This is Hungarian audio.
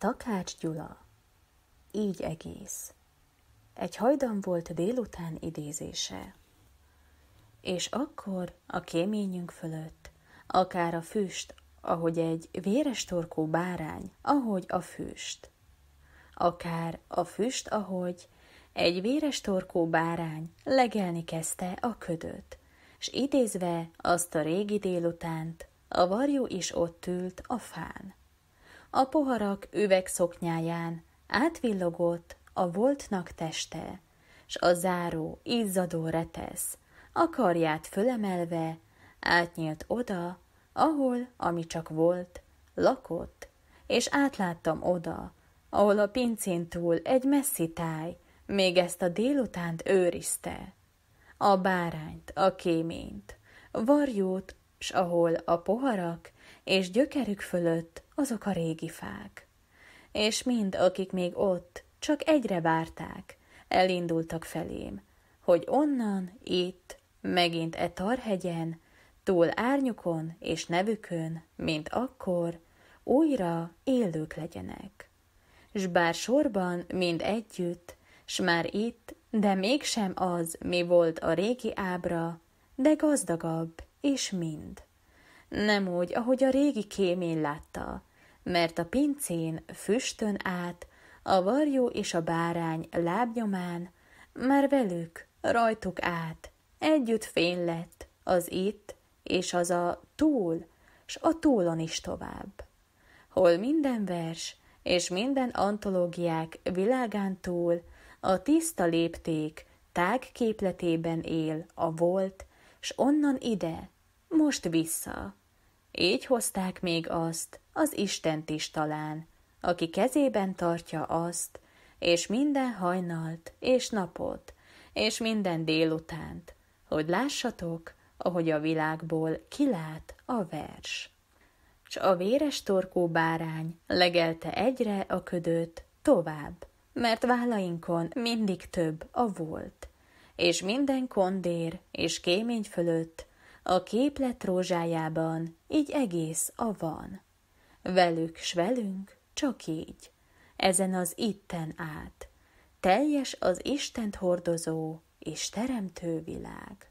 Takács Gyula. Így egész. Egy hajdan volt délután idézése. És akkor a kéményünk fölött, akár a füst, ahogy egy véres torkú bárány, ahogy a füst. Akár a füst, ahogy egy véres torkú bárány legelni kezdte a ködöt, s idézve azt a régi délutánt, a varjú is ott ült a fán a poharak üvegszoknyáján átvillogott a voltnak teste, s a záró, izzadó retesz, a karját fölemelve, átnyílt oda, ahol, ami csak volt, lakott, és átláttam oda, ahol a pincén túl egy messzi táj még ezt a délutánt őrizte. A bárányt, a kéményt, varjót, s ahol a poharak és gyökerük fölött azok a régi fák. És mind, akik még ott, csak egyre várták, elindultak felém, hogy onnan, itt, megint e tarhegyen, túl árnyukon és nevükön, mint akkor, újra élők legyenek. S bár sorban, mind együtt, s már itt, de mégsem az, mi volt a régi ábra, de gazdagabb, és mind. Nem úgy, ahogy a régi kémény látta, mert a pincén füstön át, a varjó és a bárány lábnyomán, már velük, rajtuk át, együtt fény lett az itt és az a túl, s a túlon is tovább. Hol minden vers és minden antológiák világán túl a tiszta lépték tág képletében él a volt, s onnan ide, most vissza. Így hozták még azt, az Istent is talán, aki kezében tartja azt, és minden hajnalt, és napot, és minden délutánt, hogy lássatok, ahogy a világból kilát a vers. S a véres torkó bárány legelte egyre a ködöt tovább, mert vállainkon mindig több a volt, és minden kondér és kémény fölött a képlet rózsájában így egész a van. Velük s velünk csak így, ezen az itten át. Teljes az Istent hordozó és teremtő világ.